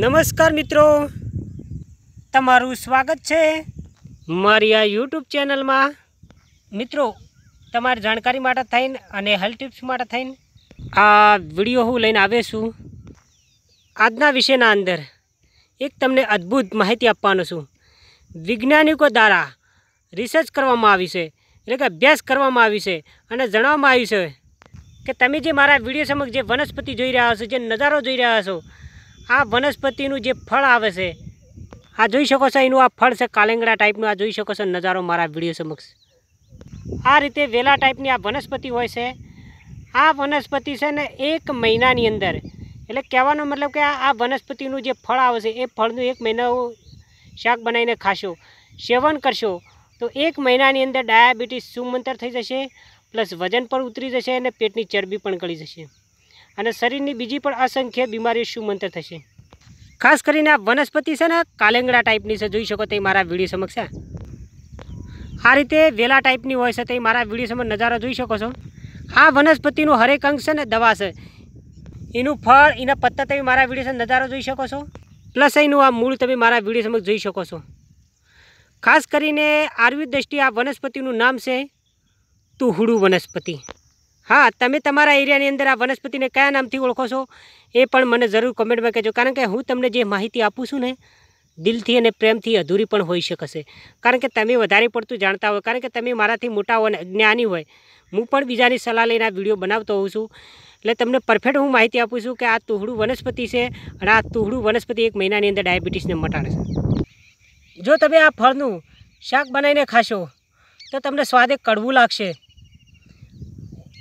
નમસ્કાર મિત્રો તમારું સ્વાગત છે મારી આ યુટ્યુબ ચેનલમાં મિત્રો તમારી જાણકારી માટે થઈને અને હેલ્થ ટિપ્સ માટે થઈને આ વિડીયો હું લઈને આવે છું આજના વિષયના અંદર એક તમને અદ્ભુત માહિતી આપવાનો છું વૈજ્ઞાનિકો દ્વારા રિસર્ચ કરવામાં આવી છે એટલે કે અભ્યાસ કરવામાં આવી છે અને જણાવવામાં આવ્યું છે કે તમે જે મારા વિડીયો સમક્ષ જે વનસ્પતિ જોઈ રહ્યા છો જે નજારો જોઈ રહ્યા છો આ વનસ્પતિનું જે ફળ આવે છે આ જોઈ શકો છો એનું આ ફળ છે કાલેંગડા ટાઈપનું આ જોઈ શકો છો નજારો મારા વિડીયો સમક્ષ આ રીતે વેલા ટાઈપની આ વનસ્પતિ હોય છે આ વનસ્પતિ છે ને એક મહિનાની અંદર એટલે કહેવાનો મતલબ કે આ વનસ્પતિનું જે ફળ આવે છે એ ફળનું એક મહિનાઓ શાક બનાવીને ખાશો સેવન કરશો તો એક મહિનાની અંદર ડાયાબિટીસ સુમંતર થઈ જશે પ્લસ વજન પણ ઉતરી જશે અને પેટની ચરબી પણ ગળી જશે અને શરીરની બીજી પણ અસંખ્ય બીમારી સુમંતર થશે ખાસ કરીને આ વનસ્પતિ છે ને કાલેંગડા ટાઈપની છે જોઈ શકો તે મારા વિડીયો સમક્ષ છે આ રીતે વેલા ટાઈપની હોય છે તે મારા વિડીયો સમક્ષ નજારો જોઈ શકો છો આ વનસ્પતિનું હરેક અંગ છે ને દવા છે એનું ફળ એના પત્તા તમે મારા વિડીયો સમક્ષ નજારો જોઈ શકો છો પ્લસ એનું આ મૂળ તમે મારા વિડીયો સમક્ષ જોઈ શકો છો ખાસ કરીને આર્વી દ્રષ્ટિએ આ વનસ્પતિનું નામ છે તુહડું વનસ્પતિ હા તમે તમારા એરિયાની અંદર આ વનસ્પતિને કયા નામથી ઓળખો છો એ પણ મને જરૂર કોમેન્ટમાં કહેજો કારણ કે હું તમને જે માહિતી આપું છું ને દિલથી અને પ્રેમથી અધૂરી પણ હોઈ શકશે કારણ કે તમે વધારે પડતું જાણતા હોય કારણ કે તમે મારાથી મોટા હોય અને જ્ઞાની હોય હું પણ બીજાની સલાહ લઈને આ વિડીયો બનાવતો હોઉં છું એટલે તમને પરફેક્ટ હું માહિતી આપું છું કે આ તુહડું વનસ્પતિ છે અને આ તુહડું વનસ્પતિ એક મહિનાની અંદર ડાયાબિટીસને મટાડે છે જો તમે આ ફળનું શાક બનાવીને ખાશો તો તમને સ્વાદે કડવું લાગશે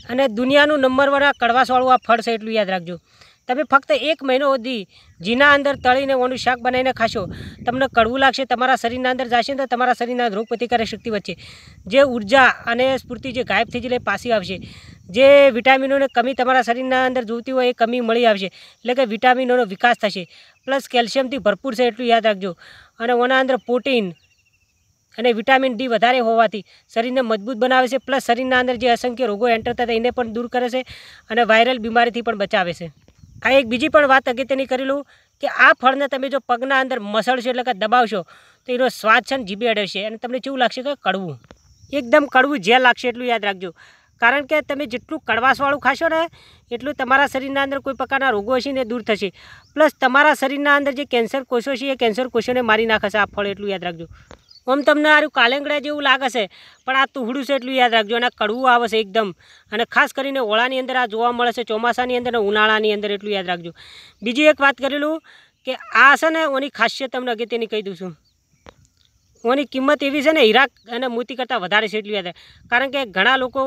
અને દુનિયાનું નંબરવાળા કડવાસવાળું આ ફળ છે એટલું યાદ રાખજો તમે ફક્ત એક મહિનો સુધી જીના અંદર તળીને ઓનું શાક બનાવીને ખાશો તમને કડવું લાગશે તમારા શરીરના અંદર જશે તો તમારા શરીરના રોગ પ્રતિકારક શક્તિ વધશે જે ઊર્જા અને સ્ફૂર્તિ જે ગાયબ થઈ જાય પાછી આવશે જે વિટામિનોની કમી તમારા શરીરના અંદર જોતી હોય એ કમી મળી આવશે એટલે કે વિટામિનોનો વિકાસ થશે પ્લસ કેલ્શિયમથી ભરપૂર છે એટલું યાદ રાખજો અને ઓના અંદર પ્રોટીન અને વિટામિન ડી વધારે હોવાથી શરીરને મજબૂત બનાવે છે પ્લસ શરીરના અંદર જે અસંખ્ય રોગો એન્ટર થતા એને પણ દૂર કરે છે અને વાયરલ બીમારીથી પણ બચાવે છે આ એક બીજી પણ વાત અગત્યની કરી લઉં કે આ ફળને તમે જો પગના અંદર મસળશો એટલે કે દબાવશો તો એનો સ્વાદ છે ને જીભે અડવશે અને તમને કેવું લાગશે કે કડવું એકદમ કડવું જે લાગશે એટલું યાદ રાખજો કારણ કે તમે જેટલું કડવાશવાળું ખાશો ને એટલું તમારા શરીરના અંદર કોઈ પ્રકારના રોગો હશે ને દૂર થશે પ્લસ તમારા શરીરના અંદર જે કેન્સર કોષો છે એ કેન્સર કોષોને મારી નાખશે આ ફળ એટલું યાદ રાખજો આમ તમને આરું કાલેંગડા જેવું લાગે છે પણ આ તુહડું છે એટલું યાદ રાખજો અને કડવું આવશે એકદમ અને ખાસ કરીને ઓળાની અંદર આ જોવા મળે છે ચોમાસાની અંદર અને ઉનાળાની અંદર એટલું યાદ રાખજો બીજી એક વાત કરેલું કે આ છે ને ઓની ખાસિયત તમને અગત્યની કહી દઉં છું ઓની કિંમત એવી છે ને હીરા અને મોતી કરતાં વધારે છે એટલી હતી કારણ કે ઘણા લોકો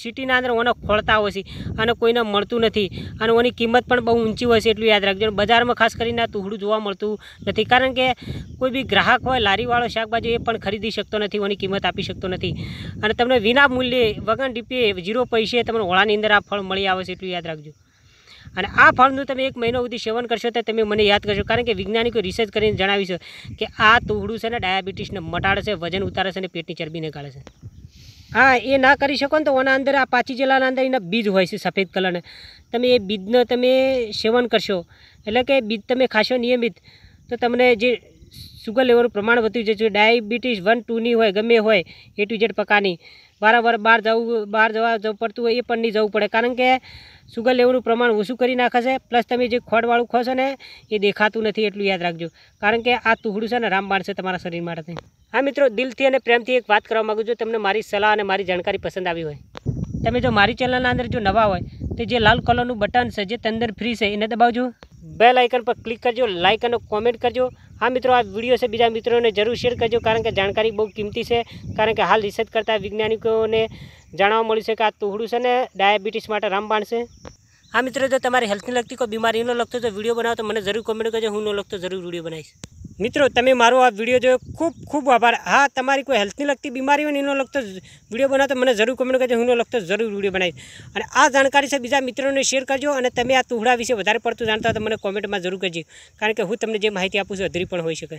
સિટીના અંદર ઓને ખોળતા હોય છે અને કોઈને મળતું નથી અને ઓની કિંમત પણ બહુ ઊંચી હોય છે એટલું યાદ રાખજો બજારમાં ખાસ કરીને તુહડું જોવા મળતું નથી કારણ કે કોઈ બી ગ્રાહક હોય લારીવાળો શાકભાજી એ પણ ખરીદી શકતો નથી ઓની કિંમત આપી શકતો નથી અને તમને વિના મૂલ્યે વગર ડીપીએ જીરો પૈસે તમને ઓળાની અંદર આ ફળ મળી આવે છે એટલું યાદ રાખજો અને આ ફળનું તમે એક મહિનો સુધી સેવન કરશો તો તમે મને યાદ કરશો કારણ કે વૈજ્ઞાનિકો રિસર્ચ કરીને જણાવ્યું કે આ તોડું છે ને ડાયાબિટીસને મટાડશે વજન ઉતારશે અને પેટની ચરબીને કાઢશે હા એ ના કરી શકો ને તો એના અંદર આ પાછી જલાના અંદર એના બીજ હોય છે સફેદ કલરને તમે એ બીજનું તમે સેવન કરશો એટલે કે બીજ તમે ખાશો નિયમિત તો તમને જે સુગર લેવાનું પ્રમાણ વધ્યું છે જો ડાયાબિટીસ વન ટુની હોય ગમે હોય એ ટુ ઝેડ પ્રકારની વારંવાર બહાર જવું બહાર જવા જવું પડતું હોય એ પણ નહીં જવું પડે કારણ કે સુગર લેવલનું પ્રમાણ ઓછું કરી નાખે છે પ્લસ તમે જે ખોડવાળું ખો ને એ દેખાતું નથી એટલું યાદ રાખજો કારણ કે આ તુહડું છે ને રામબાણ છે તમારા શરીર માટે હા મિત્રો દિલથી અને પ્રેમથી એક વાત કરવા માગું છું તમને મારી સલાહ અને મારી જાણકારી પસંદ આવી હોય તમે જો મારી ચેનલના અંદર જો નવા હોય તો જે લાલ કલરનું બટન છે જે તંદર ફ્રી છે એને દબાવજો બે લાઇકન પર ક્લિક કરજો લાઇક અને કોમેન્ટ કરજો હા મિત્રો આ વિડીયો છે બીજા મિત્રોને જરૂર શેર કરજો કારણ કે જાણકારી બહુ કિંમતી છે કારણ કે હાલ રિસર્ચ કરતા વૈજ્ઞાનિકોને જાણવા મળ્યું છે કે આ તુહડું છે ને ડાયાબિટીસ માટે રામબાણ છે હા મિત્રો જો તમારે હેલ્થને લગતી કોઈ બીમારીનો લગતો તો વિડીયો બનાવો તો મને જરૂર કોમેન્ટ કરજો હું ન લગતો જરૂર વિડીયો બનાવીશ મિત્રો તમે મારો આ વિડીયો જોયો ખૂબ ખૂબ આભાર હા તમારી કોઈ હેલ્થની લગતી બીમારી હોય એનો લગતો વિડીયો બનાવો તો મને જરૂર કોમેન્ટ કરજો હું લખતો જરૂર વિડીયો બનાવીશ અને આ જાણકારી છે બીજા મિત્રોને શેર કરજો અને તમે આ તુહડા વિશે વધારે પડતું જાણતા હોય તો મને કોમેન્ટમાં જરૂર કરજો કારણ કે હું તમને જે માહિતી આપું છું અધરી પણ હોઈ શકે